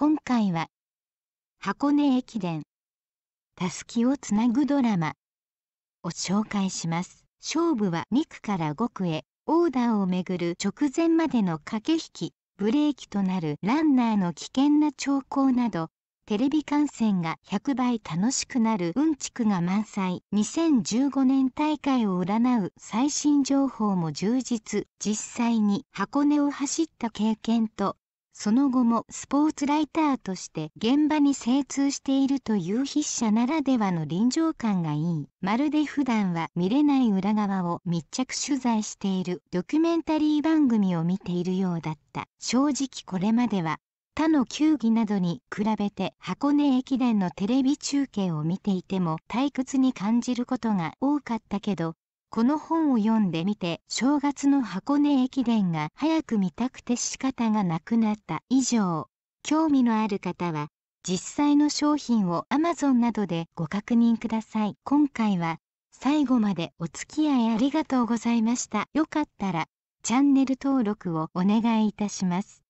今回は箱根駅伝たすきをつなぐドラマを紹介します勝負は2区から5区へオーダーをめぐる直前までの駆け引きブレーキとなるランナーの危険な兆候などテレビ観戦が100倍楽しくなるうんちくが満載2015年大会を占う最新情報も充実実際に箱根を走った経験とその後もスポーツライターとして現場に精通しているという筆者ならではの臨場感がいいまるで普段は見れない裏側を密着取材しているドキュメンタリー番組を見ているようだった正直これまでは他の球技などに比べて箱根駅伝のテレビ中継を見ていても退屈に感じることが多かったけどこの本を読んでみて正月の箱根駅伝が早く見たくて仕方がなくなった以上興味のある方は実際の商品を Amazon などでご確認ください今回は最後までお付き合いありがとうございましたよかったらチャンネル登録をお願いいたします